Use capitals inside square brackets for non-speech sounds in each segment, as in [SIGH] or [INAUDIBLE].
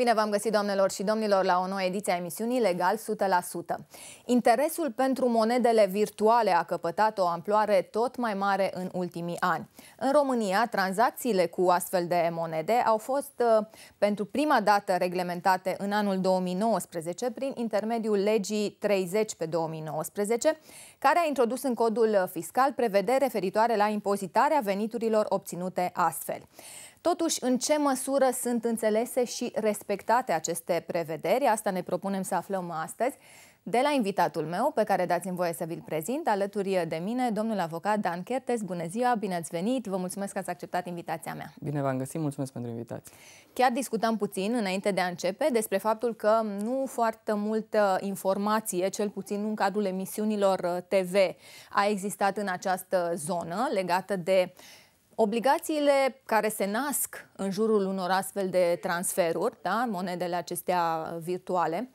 Bine v-am găsit, doamnelor și domnilor, la o nouă ediție a emisiunii Legal 100%. Interesul pentru monedele virtuale a căpătat o amploare tot mai mare în ultimii ani. În România, tranzacțiile cu astfel de monede au fost uh, pentru prima dată reglementate în anul 2019 prin intermediul legii 30 pe 2019, care a introdus în codul fiscal prevederi referitoare la impozitarea veniturilor obținute astfel. Totuși, în ce măsură sunt înțelese și respectate aceste prevederi? Asta ne propunem să aflăm astăzi de la invitatul meu, pe care dați-mi voie să vi-l prezint, alături de mine, domnul avocat Dan Chertes. Bună ziua, bine ați venit, vă mulțumesc că ați acceptat invitația mea. Bine v-am găsit, mulțumesc pentru invitație. Chiar discutam puțin, înainte de a începe, despre faptul că nu foarte multă informație, cel puțin în cadrul emisiunilor uh, TV, a existat în această zonă legată de uh, Obligațiile care se nasc în jurul unor astfel de transferuri, da, monedele acestea virtuale,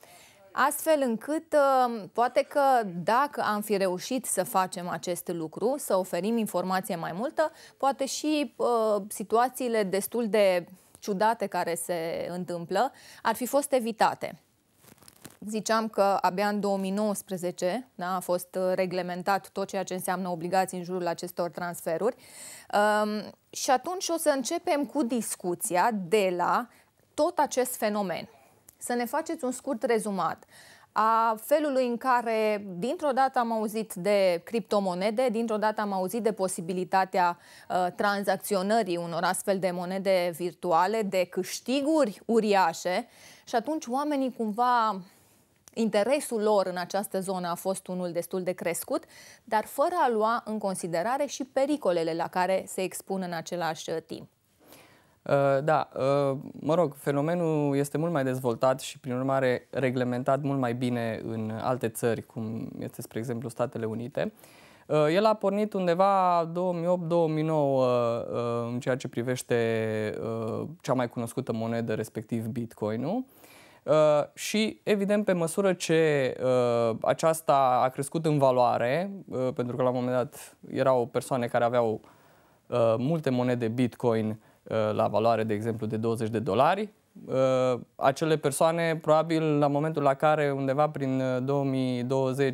astfel încât ă, poate că dacă am fi reușit să facem acest lucru, să oferim informație mai multă, poate și uh, situațiile destul de ciudate care se întâmplă ar fi fost evitate. Ziceam că abia în 2019 da, a fost uh, reglementat tot ceea ce înseamnă obligații în jurul acestor transferuri um, și atunci o să începem cu discuția de la tot acest fenomen. Să ne faceți un scurt rezumat a felului în care dintr-o dată am auzit de criptomonede, dintr-o dată am auzit de posibilitatea uh, tranzacționării unor astfel de monede virtuale, de câștiguri uriașe și atunci oamenii cumva interesul lor în această zonă a fost unul destul de crescut, dar fără a lua în considerare și pericolele la care se expun în același uh, timp. Uh, da, uh, mă rog, fenomenul este mult mai dezvoltat și, prin urmare, reglementat mult mai bine în alte țări, cum este, spre exemplu, Statele Unite. El a pornit undeva 2008-2009 în ceea ce privește cea mai cunoscută monedă, respectiv Bitcoin-ul. Uh, și, evident, pe măsură ce uh, aceasta a crescut în valoare, uh, pentru că la un moment dat erau persoane care aveau multe monede bitcoin la valoare, de exemplu, de 20 de dolari, Uh, acele persoane, probabil la momentul la care undeva prin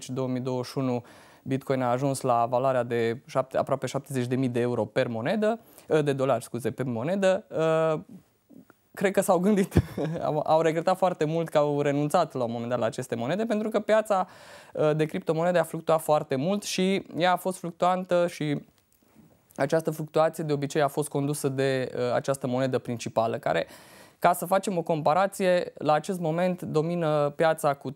2020-2021 Bitcoin a ajuns la valoarea de șapte, aproape 70.000 de euro per monedă, de dolari, scuze, pe monedă, uh, cred că s-au gândit, [LAUGHS] au regretat foarte mult că au renunțat la un moment dat la aceste monede, pentru că piața uh, de criptomonede a fluctuat foarte mult și ea a fost fluctuantă și această fluctuație de obicei a fost condusă de uh, această monedă principală, care, ca să facem o comparație, la acest moment domină piața cu 38%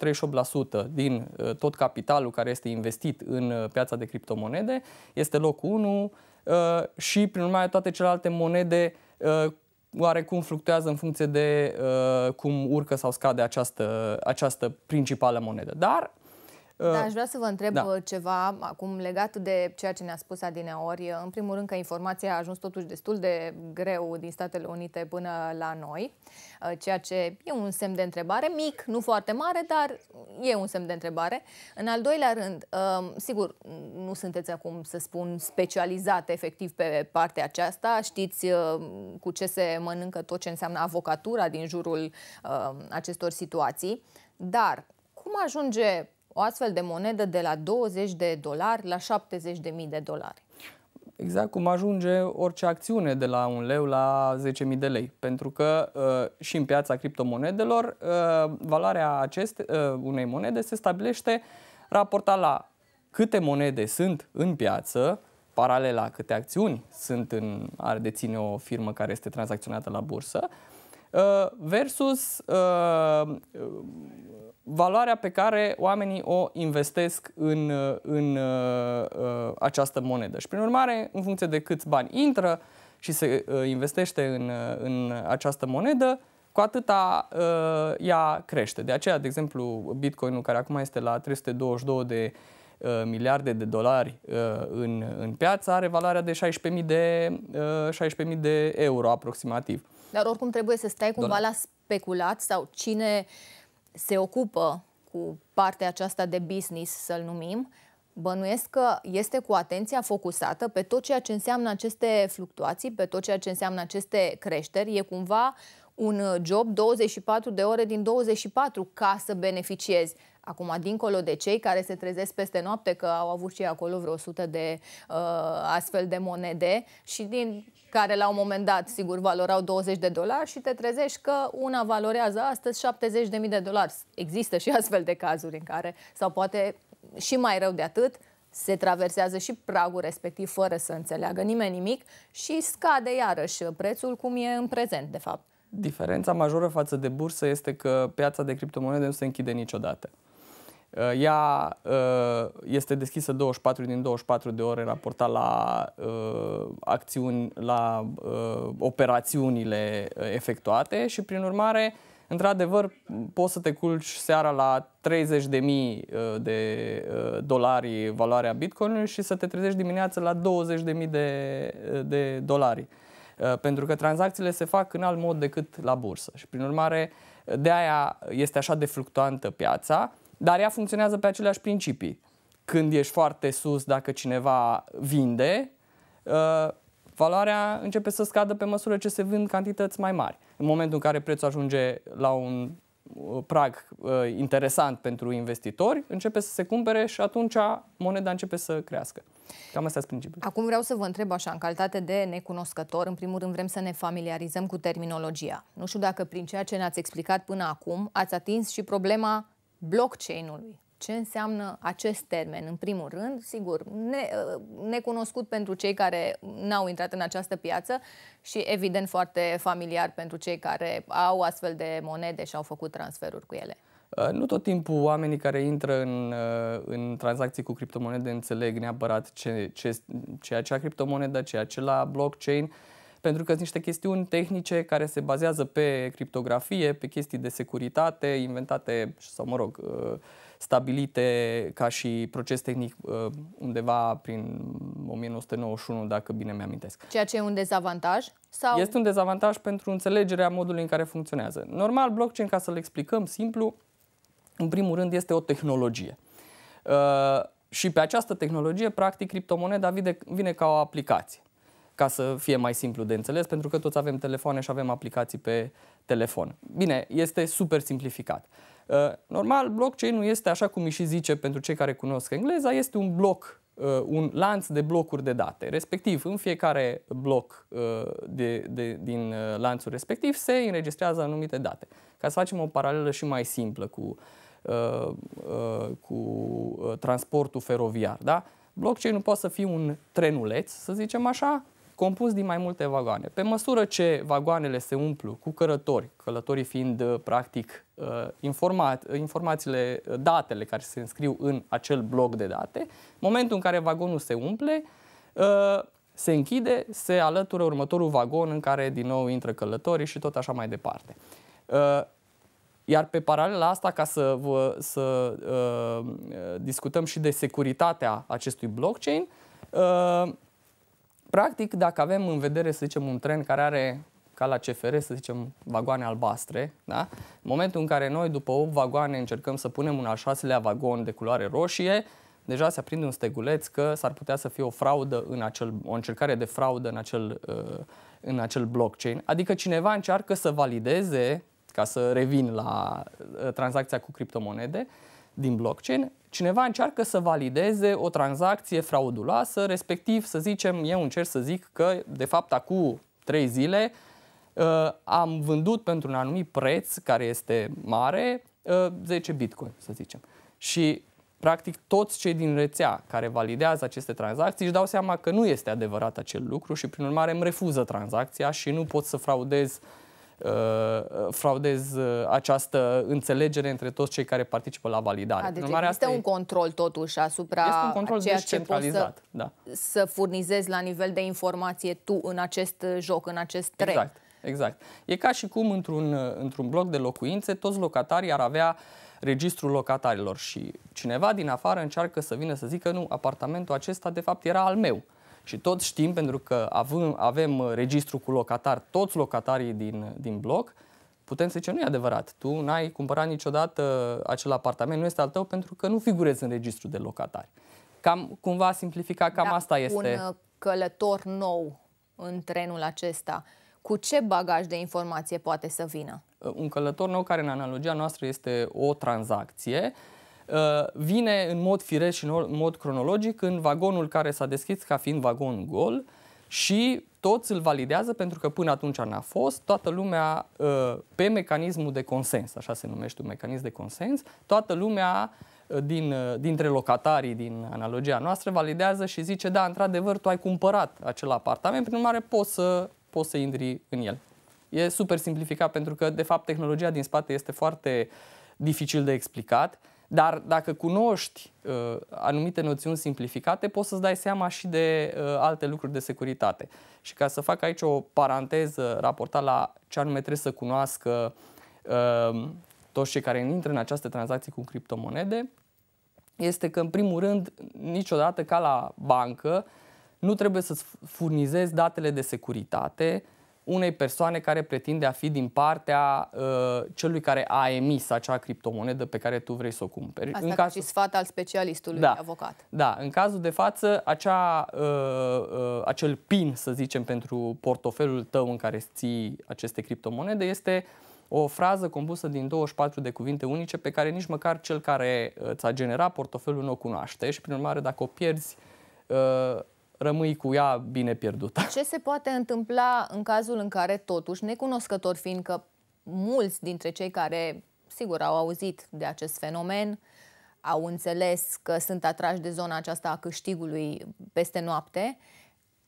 din uh, tot capitalul care este investit în piața de criptomonede, este locul 1 și, prin urmare, toate celelalte monede oarecum fluctuează în funcție de uh, cum urcă sau scade această, această principală monedă. Dar da, uh, aș vrea să vă întreb da. Uh, ceva acum legat de ceea ce ne-a spus ori. Uh, în primul rând că informația a ajuns totuși destul de greu din Statele Unite până la noi, ceea ce e un semn de întrebare, mic, nu foarte mare, dar e un semn de întrebare. În al doilea rând, sigur, nu sunteți acum, să spun, specializate efectiv pe partea aceasta, știți cu ce se mănâncă tot ce înseamnă avocatura din jurul acestor situații, dar cum ajunge o astfel de monedă de la 20 de dolari la 70 de mii de dolari. Exact cum ajunge orice acțiune de la un leu la 10.000 de lei. Pentru că uh, și în piața criptomonedelor, uh, valoarea acest uh, unei monede se stabilește raportat la câte monede sunt în piață, paralela câte acțiuni sunt în, ar deține o firmă care este tranzacționată la bursă, uh, versus uh, valoarea pe care oamenii o investesc în, în uh, uh, această monedă. Și prin urmare, în funcție de câți bani intră și se uh, investește în, uh, în această monedă, cu atâta uh, ea crește. De aceea, de exemplu, Bitcoinul care acum este la 322 de uh, miliarde de dolari uh, în, în piață are valoarea de 16.000 de, uh, 16.000 de euro aproximativ. Dar oricum trebuie să stai cumva Dona. la speculat sau cine uh, se ocupă cu partea aceasta de business, să-l numim, bănuiesc că este cu atenția focusată pe tot ceea ce înseamnă aceste fluctuații, pe tot ceea ce înseamnă aceste creșteri. E cumva un uh, job 24 de ore din 24 ca să beneficiezi. Acum, dincolo de cei care se trezesc peste noapte, că au avut și acolo vreo 100 de uh, astfel de monede și din care la un moment dat, sigur, valorau 20 de dolari și te trezești că una valorează astăzi 70.000 de dolari. Există și astfel de cazuri în care, sau poate și mai rău de atât, se traversează și pragul respectiv fără să înțeleagă nimeni nimic și scade iarăși prețul cum e în prezent, de fapt. Diferența majoră față de bursă este că piața de criptomonede nu se închide niciodată. Uh, ea uh, este deschisă 24 din 24 de ore raportat la uh, acțiuni, la operațiunile efectuate și prin urmare Într-adevăr, poți să te culci seara la 30.000 de dolari valoarea Bitcoin și să te trezești dimineața la 20.000 de, de dolari. Uh, pentru că tranzacțiile se fac în alt mod decât la bursă și prin urmare uh, de aia este așa de fluctuantă piața, dar ea funcționează pe aceleași principii. Când ești foarte sus, dacă cineva vinde, uh, valoarea începe să scadă pe măsură ce se vând cantități mai mari. În momentul în care prețul ajunge la un Uh, prag uh, interesant pentru investitori, începe să se cumpere și atunci moneda începe să crească. Cam asta sunt principiul. Acum vreau să vă întreb așa, în calitate de necunoscător, în primul rând vrem să ne familiarizăm cu terminologia. Nu știu dacă prin ceea ce ne-ați explicat până acum ați atins și problema blockchain-ului ce înseamnă acest termen, în primul rând, sigur, ne, uh, necunoscut pentru cei care n-au intrat în această piață și evident foarte familiar pentru cei care au astfel de monede și au făcut transferuri cu ele. Uh, nu tot timpul oamenii care intră în, uh, în tranzacții cu criptomonede înțeleg neapărat ce, ce, ce acea criptomonedă, ce acela blockchain, pentru că sunt niște chestiuni tehnice care se bazează pe criptografie, pe chestii de securitate inventate sau, mă rog, uh, stabilite ca și proces tehnic uh, undeva prin 1991, dacă bine mi-amintesc. Ceea ce e un dezavantaj? Sau... Este un dezavantaj pentru înțelegerea modului în care funcționează. Normal, blockchain, ca să-l explicăm simplu, în primul rând este o tehnologie. Uh, și pe această tehnologie, practic, criptomoneda vine, vine ca o aplicație ca să fie mai simplu de înțeles, pentru că toți avem telefoane și avem aplicații pe telefon. Bine, este super simplificat. Uh, normal, blockchain nu este așa cum și zice pentru cei care cunosc engleza, este un bloc uh, un lanț de blocuri de date. Respectiv, în fiecare bloc uh, de, de, din lanțul respectiv se înregistrează anumite date. Ca să facem o paralelă și mai simplă cu, cu transportul feroviar. Da? Blockchain nu poate să fie un trenuleț, să zicem așa, compus din mai multe vagoane. Pe măsură ce vagoanele se umplu cu călători, călătorii fiind uh, practic uh, informat, uh, informațiile, datele care se înscriu în acel bloc de date, în momentul în care vagonul se umple, se închide, se alătură următorul vagon în care din nou intră călătorii și tot așa mai departe. Iar pe paralela asta, ca să, vă, să uh, discutăm și de securitatea acestui blockchain, uh, Practic, dacă avem în vedere, să zicem, un tren care are ca la CFR, să zicem, vagoane albastre, da? în momentul în care noi, după 8 vagoane, încercăm să punem un al șaselea vagon de culoare roșie, deja se aprinde un steguleț că s-ar putea să fie o fraudă în acel, o încercare de fraudă în acel, uh, în acel blockchain. Adică cineva încearcă să valideze, ca să revin la uh, tranzacția cu criptomonede din blockchain, cineva încearcă să valideze o tranzacție frauduloasă, respectiv să zicem, eu încerc să zic că de fapt acum trei zile uh, am vândut pentru un anumit preț care este mare 10 uh, bitcoin, să zicem. Și practic toți cei din rețea care validează aceste tranzacții își dau seama că nu este adevărat acel lucru și prin urmare îmi refuză tranzacția și nu pot să fraudez uh, Uh, fraudez uh, această înțelegere între toți cei care participă la validare. A, deci există un control totuși asupra este un control ceea ce poți să, da. să furnizezi la nivel de informație tu în acest joc, în acest tren. Exact, exact. E ca și cum într-un, uh, într bloc de locuințe toți locatarii ar avea registrul locatarilor și cineva din afară încearcă să vină să zică nu, apartamentul acesta de fapt era al meu. Și tot știm, pentru că avem, avem uh, registru cu locatar, toți locatarii din, din bloc, putem să zicem, nu e adevărat, tu n-ai cumpărat niciodată uh, acel apartament, nu este al tău pentru că nu figurezi în registru de locatari. Cam, cumva simplifica cam da, asta este. Un uh, călător nou în trenul acesta, cu ce bagaj de informație poate să vină? Un călător nou care în analogia noastră este o tranzacție, uh, Uh, vine în mod firesc și în mod cronologic în vagonul care s-a deschis ca fiind vagon gol și toți îl validează pentru că până atunci n-a fost, toată lumea uh, pe mecanismul de consens, așa se numește un mecanism de consens, toată lumea uh, din, dintre locatarii din analogia noastră validează și zice da, într-adevăr, tu ai cumpărat acel apartament, prin urmare poți să, poți să intri în el. E super simplificat pentru că, de fapt, tehnologia din spate este foarte dificil de explicat. Uh, dar dacă cunoști uh, anumite noțiuni simplificate, poți să-ți dai seama și de uh, alte lucruri de securitate. Și ca să fac aici o paranteză raportat la ce anume trebuie să cunoască uh, toți cei care intră în această tranzacții cu criptomonede, este că, în primul rând, niciodată ca la bancă, nu trebuie să-ți furnizezi datele de securitate uh, unei persoane care pretinde a fi din partea uh, celui care a emis acea criptomonedă pe care tu vrei să o cumperi. Asta în cazul... și sfat al specialistului da, avocat. Da, în cazul de față, acea, uh, uh, acel PIN, să zicem, pentru portofelul tău în care ții aceste criptomonede este o frază compusă din 24 de cuvinte unice pe care nici măcar cel care uh, ți-a generat portofelul nu o cunoaște și, prin urmare, dacă o pierzi, uh, rămâi cu ea bine pierdută. Ce se poate întâmpla în cazul în care, totuși, necunoscător fiindcă mulți dintre cei care, sigur, au auzit de acest fenomen, au înțeles că sunt atrași de zona aceasta a câștigului peste noapte,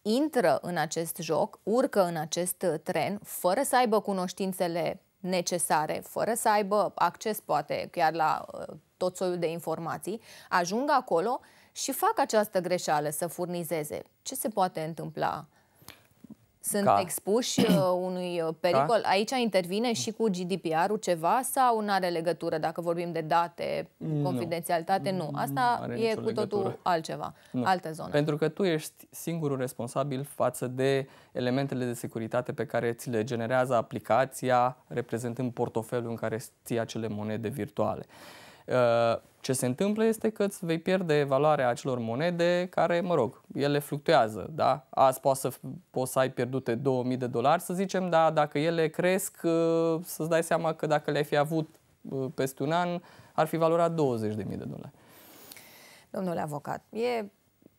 intră în acest joc, urcă în acest tren, fără să aibă cunoștințele necesare, fără să aibă acces, poate, chiar la uh, tot soiul de informații, ajung acolo și fac această greșeală să furnizeze, ce se poate întâmpla? Sunt Ca. expuși uh, [CLEARS THROAT] unui uh, pericol? Ca. Aici intervine și cu GDPR-ul ceva sau nu are legătură dacă vorbim de date, nu. confidențialitate? Nu. Mm, Asta nu e cu legătură. totul altceva, nu. altă zonă. Pentru că tu ești singurul responsabil față de elementele de securitate pe care ți le generează aplicația, reprezentând portofelul în care ții acele monede virtuale. Uh, ce se întâmplă este că îți vei pierde valoarea acelor monede care, mă rog, ele fluctuează, da? Azi poți să, poți să ai pierdute 2000 de dolari, să zicem, dar dacă ele cresc, uh, să-ți dai seama că dacă le-ai fi avut uh, peste un an, ar fi valorat 20.000 de dolari. Domnule avocat, e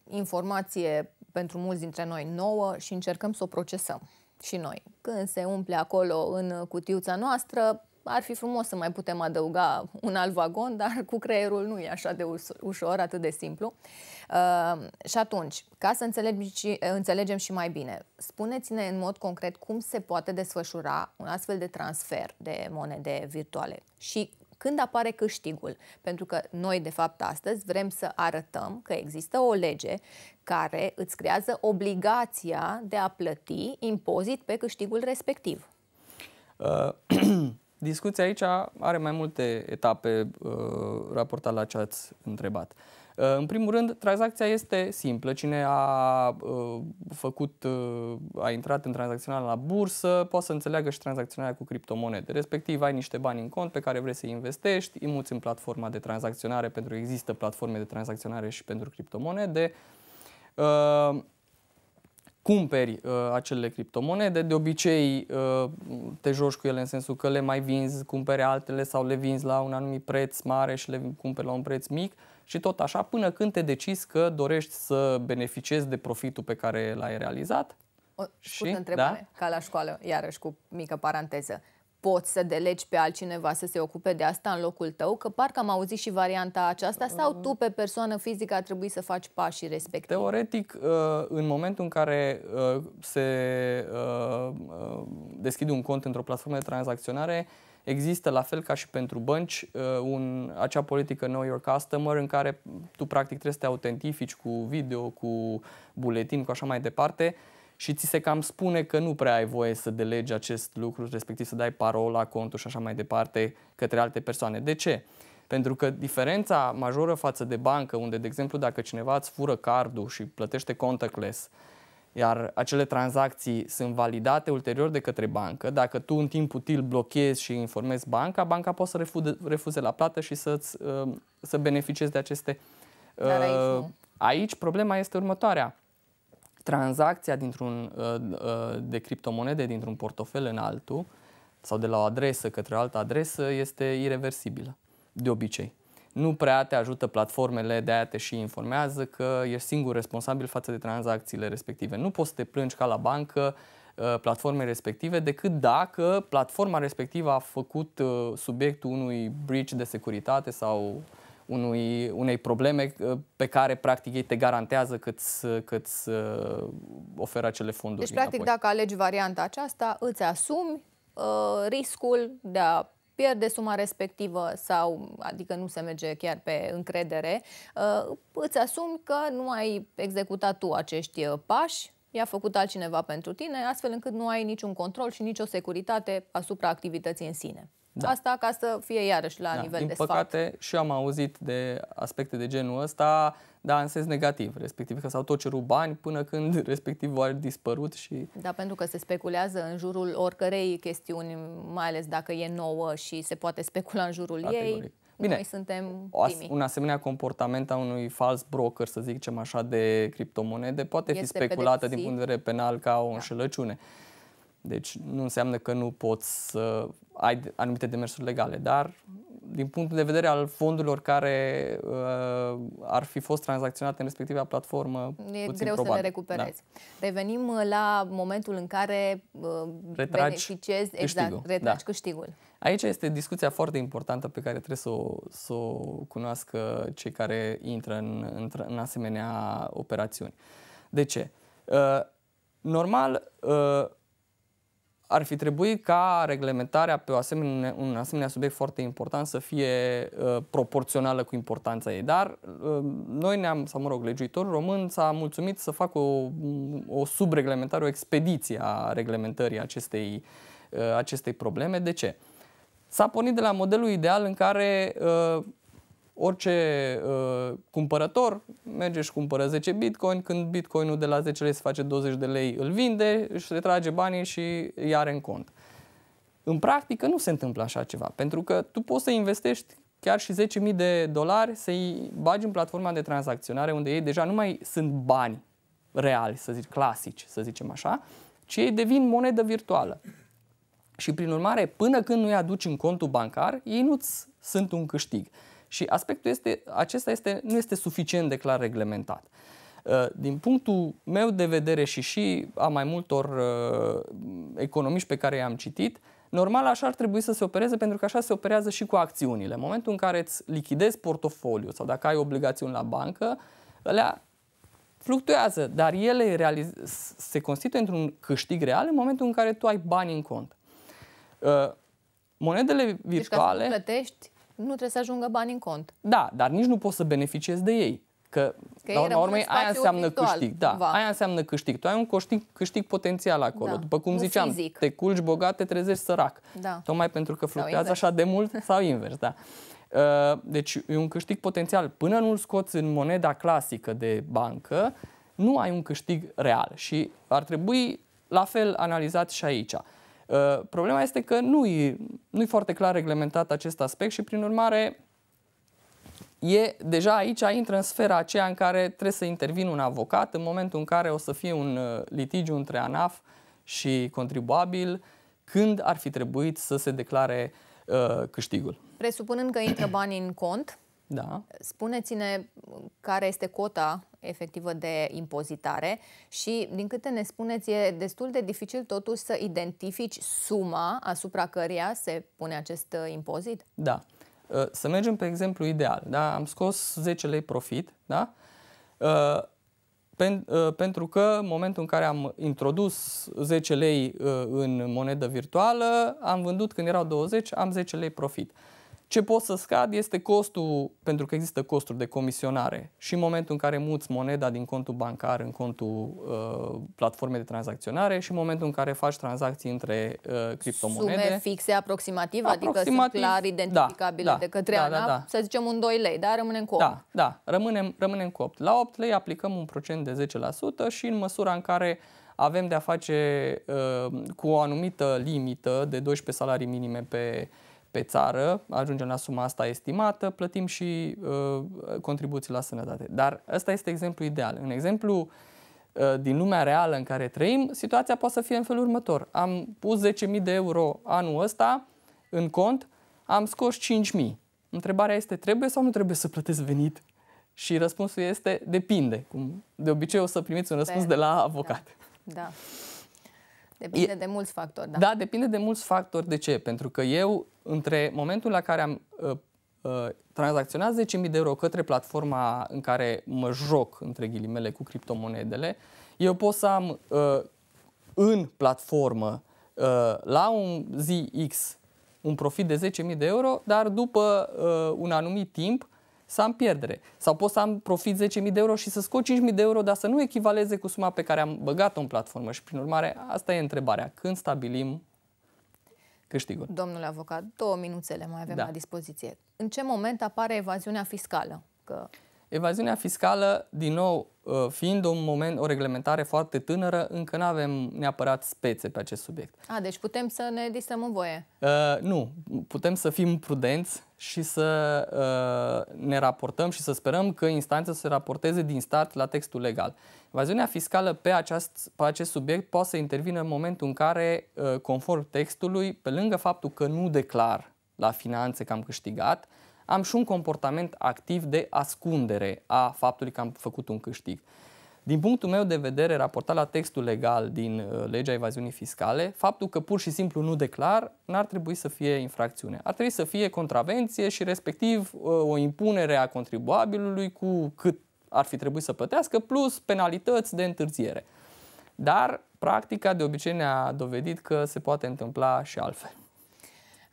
informație pentru mulți dintre noi nouă și încercăm să o procesăm și noi. Când se umple acolo în cutiuța noastră, ar fi frumos să mai putem adăuga un alt vagon, dar cu creierul nu e așa de ușor, atât de simplu. Uh, și atunci, ca să înțelegem și mai bine, spuneți-ne în mod concret cum se poate desfășura un astfel de transfer de monede virtuale și când apare câștigul. Pentru că noi, de fapt, astăzi vrem să arătăm că există o lege care îți creează obligația de a plăti impozit pe câștigul respectiv. Uh. [CLEARS THROAT] Discuția aici are mai multe etape uh, raportat la ce ați întrebat. Uh, în primul rând, tranzacția este simplă. Cine a uh, făcut, uh, a intrat în tranzacționarea la bursă, poate să înțeleagă și tranzacționarea cu criptomonede. Respectiv, ai niște bani în cont pe care vrei să investești, îi muți în platforma de tranzacționare, pentru că există platforme de tranzacționare și pentru criptomonede. Uh, cumperi uh, acele criptomonede, de obicei uh, te joci cu ele în sensul că le mai vinzi, cumpere altele sau le vinzi la un anumit preț mare și le cumperi la un preț mic și tot așa până când te decizi că dorești să beneficiezi de profitul pe care l-ai realizat. O și, întrebare, da? ca la școală, iarăși cu mică paranteză poți să delegi pe altcineva să se ocupe de asta în locul tău, că parcă am auzit și varianta aceasta, sau mm. tu pe persoană fizică ar trebui să faci pașii respectivi? Teoretic, uh, în momentul în care uh, se uh, deschide un cont într-o platformă de tranzacționare, există, la fel ca și pentru bănci, un, acea politică Know Your Customer în care tu practic trebuie să te autentifici cu video, cu buletin, cu așa mai departe, și ți se cam spune că nu prea ai voie să delegi acest lucru, respectiv să dai parola, contul și așa mai departe către alte persoane. De ce? Pentru că diferența majoră față de bancă, unde, de exemplu, dacă cineva îți fură cardul și plătește contactless, iar acele tranzacții sunt validate ulterior de către bancă, dacă tu în timp util blochezi și informezi banca, banca poate să refuze, refuze la plată și să uh, să beneficiezi de aceste... Dar aici, uh, aici problema este următoarea tranzacția dintr-un, uh, uh, de criptomonede dintr-un portofel în altul sau de la o adresă către o altă adresă este irreversibilă, de obicei. Nu prea te ajută platformele, de aia te și informează că ești singur responsabil față de tranzacțiile respective. Nu poți să te plângi ca la bancă uh, platforme respective decât dacă platforma respectivă a făcut subiectul unui breach de securitate sau unui, unei probleme uh, pe care practic ei te garantează că îți, uh, oferă acele fonduri. Deci practic înapoi. dacă alegi varianta aceasta îți asumi uh, riscul de a pierde suma respectivă sau, adică nu se merge chiar pe încredere, uh, îți asumi că nu ai executat tu acești uh, pași, i-a făcut altcineva pentru tine, astfel încât nu ai niciun control și nicio securitate asupra activității în sine. Da. Asta ca să fie iarăși la da. nivel Din de păcate, sfat. Din păcate și eu am auzit de aspecte de genul ăsta, dar în sens negativ, respectiv că s-au tot cerut bani până când [LAUGHS] respectiv au dispărut și... Da, pentru că se speculează în jurul oricărei chestiuni, mai ales dacă e nouă și se poate specula în jurul Categoric. Da, ei. Bine, Noi suntem o as- un asemenea comportament a unui fals broker, să zicem așa, de criptomonede poate este fi speculată pedepsit. din punct de vedere penal ca o da. înșelăciune. Deci nu înseamnă că nu poți să ai anumite demersuri legale, dar din punctul de vedere al fondurilor care uh, ar fi fost tranzacționate în respectiva platformă, e puțin greu probabil. să le da. recuperezi. Da. Revenim uh, la momentul în care uh, retragi beneficiezi, exact, câștigul. exact, retragi da. câștigul. Aici este discuția foarte importantă pe care trebuie să o, să o cunoască cei care intră în, în, în asemenea operațiuni. De ce? Uh, normal, uh, ar fi trebuit ca reglementarea pe o asemenea, un asemenea subiect foarte important să fie uh, proporțională cu importanța ei. Dar uh, noi ne-am, sau mă rog, legiuitorul român s-a mulțumit să facă o, o subreglementare, o expediție a reglementării acestei, uh, acestei probleme. De ce? S-a pornit de la modelul ideal în care uh, orice uh, cumpărător merge și cumpără 10 bitcoin, când bitcoinul de la 10 lei se face 20 de lei, îl vinde, își retrage banii și îi are în cont. În practică nu se întâmplă așa ceva, pentru că tu poți să investești chiar și 10.000 de dolari, să-i bagi în platforma de tranzacționare unde ei deja nu mai sunt bani reali, să zic, clasici, să zicem așa, ci ei devin monedă virtuală. Și prin urmare, până când nu-i aduci în contul bancar, ei nu-ți sunt un câștig. Și aspectul este, acesta este, nu este suficient de clar reglementat. Uh, din punctul meu de vedere și și a mai multor uh, economiști pe care i-am citit, normal așa ar trebui să se opereze pentru că așa se operează și cu acțiunile. În momentul în care îți lichidezi portofoliul sau dacă ai obligațiuni la bancă, alea fluctuează, dar ele realiz- se constituie într-un câștig real în momentul în care tu ai bani în cont. Uh, monedele virtuale... Deci ca să plătești, nu trebuie să ajungă bani în cont. Da, dar nici nu poți să beneficiezi de ei. Că, că la urma urmei, aia înseamnă virtual, câștig. Da, va. aia înseamnă câștig. Tu ai un câștig, câștig potențial acolo. Da, După cum nu ziceam, fizic. te culci bogat, te trezești sărac. Da. Tocmai pentru că fluctuează așa de mult [LAUGHS] sau invers, da. Uh, deci e un câștig potențial. Până nu-l scoți în moneda clasică de bancă, nu ai un câștig real și ar trebui la fel analizat și aici. Uh, problema este că nu-i, nu-i foarte clar reglementat acest aspect și, prin urmare, e deja aici intră în sfera aceea în care trebuie să intervină un avocat în momentul în care o să fie un uh, litigiu între ANAF și contribuabil când ar fi trebuit să se declare uh, câștigul. Presupunând că intră banii în cont, da. Spuneți-ne care este cota efectivă de impozitare și, din câte ne spuneți, e destul de dificil totuși să identifici suma asupra căreia se pune acest uh, impozit? Da. Uh, să mergem pe exemplu ideal. Da? Am scos 10 lei profit, da? Uh, pentru că în momentul în care am introdus 10 lei în monedă virtuală, am vândut când erau 20, am 10 lei profit. Ce pot să scad este costul, pentru că există costuri de comisionare și în momentul în care muți moneda din contul bancar în contul uh, platformei de tranzacționare și în momentul în care faci tranzacții între uh, criptomonede. Sume fixe aproximativ, aproximativ adică sunt clar da. identificabile da, da, de către da, ANAP, da, da. să zicem un 2 lei, dar rămânem cu 8. Da, da, rămânem, rămânem cu 8. La 8 lei aplicăm un procent de 10% și în măsura în care avem de a face uh, cu o anumită limită de 12 salarii minime pe uh, pe țară, ajungem la suma asta estimată, plătim și uh, contribuții la sănătate. Dar ăsta este exemplu ideal. În exemplu uh, din lumea reală în care trăim, situația poate să fie în felul următor. Am pus 10.000 de euro anul ăsta în cont, am scos 5.000. Întrebarea este, trebuie sau nu trebuie să plătesc venit? Și răspunsul este, depinde. Cum de obicei o să primiți un răspuns Sper. de la avocat. Da. da. Depinde e, de mulți factori, da. Da, depinde de mulți factori. De ce? Pentru că eu, între momentul la care am uh, uh, tranzacționat 10.000 de euro către platforma în care mă joc, între ghilimele, cu criptomonedele, eu pot să am uh, în platformă uh, la un zi X un profit de 10.000 de euro, dar după uh, un anumit timp să am pierdere. Sau pot să am profit 10.000 de euro și să scot 5.000 de euro, dar să nu echivaleze cu suma pe care am băgat-o în platformă. Și prin urmare, asta e întrebarea. Când stabilim câștigul? Domnule avocat, două minuțele mai avem da. la dispoziție. În ce moment apare evaziunea fiscală? Că... Evaziunea fiscală, din nou, uh, fiind un moment, o reglementare foarte tânără, încă nu avem neapărat spețe pe acest subiect. A, deci putem să ne distăm în voie. Uh, nu, putem să fim prudenți și să uh, ne raportăm și să sperăm că instanța se raporteze din start la textul legal. Evaziunea fiscală pe acest, pe acest subiect poate să intervină în momentul în care, uh, conform textului, pe lângă faptul că nu declar la finanțe că am câștigat, am și un comportament activ de ascundere a faptului că am făcut un câștig. Din punctul meu de vedere, raportat la textul legal din uh, legea evaziunii fiscale, faptul că pur și simplu nu declar n-ar trebui să fie infracțiune. Ar trebui să fie contravenție și respectiv uh, o impunere a contribuabilului cu cât ar fi trebuit să plătească, plus penalități de întârziere. Dar practica de obicei ne-a dovedit că se poate întâmpla și altfel.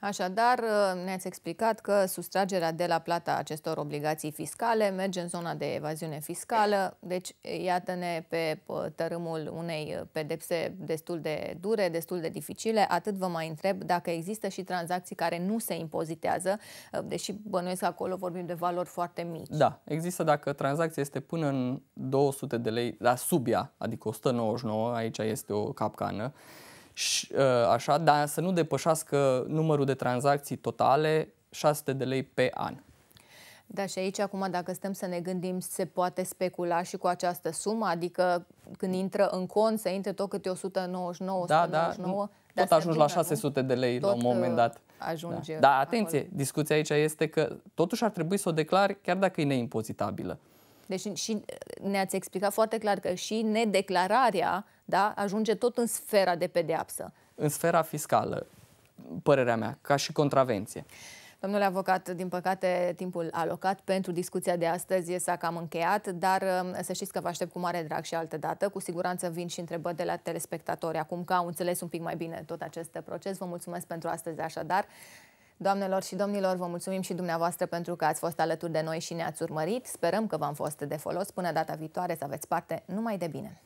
Așadar, uh, ne-ați explicat că sustragerea de la plata acestor obligații fiscale merge în zona de evaziune fiscală, deci iată-ne pe uh, tărâmul unei uh, pedepse destul de dure, destul de dificile. Atât vă mai întreb dacă există și tranzacții care nu se impozitează, deși bănuiesc că acolo vorbim de valori foarte mici. Da, există dacă tranzacția este până în 200 de lei, la da, subia, adică 199, aici este o capcană, și, uh, așa, dar să nu depășească numărul de tranzacții totale 600 de lei pe an. Da, și aici acum dacă stăm să ne gândim, se poate specula și cu această sumă, adică când intră în cont să intre tot câte 199, da, 199, da, tot ajungi la 600 de lei la un uh, moment dat. Ajunge da. Dar atenție, acolo. discuția aici este că totuși ar trebui să o declari chiar dacă e neimpozitabilă. Deci și uh, ne-ați explicat foarte clar că și nedeclararea da, ajunge tot în sfera de pedeapsă. În sfera fiscală, părerea mea, ca și contravenție. Domnule avocat, din păcate, timpul alocat pentru discuția de astăzi s-a cam încheiat, dar um, să știți că vă aștept cu mare drag și altă dată. Cu siguranță vin și întrebări de la telespectatori acum că au înțeles un pic mai bine tot acest proces. Vă mulțumesc pentru astăzi așadar. Doamnelor și domnilor, vă mulțumim și dumneavoastră pentru că ați fost alături de noi și ne-ați urmărit. Sperăm că v-am fost de folos. Până data viitoare să aveți parte numai de bine!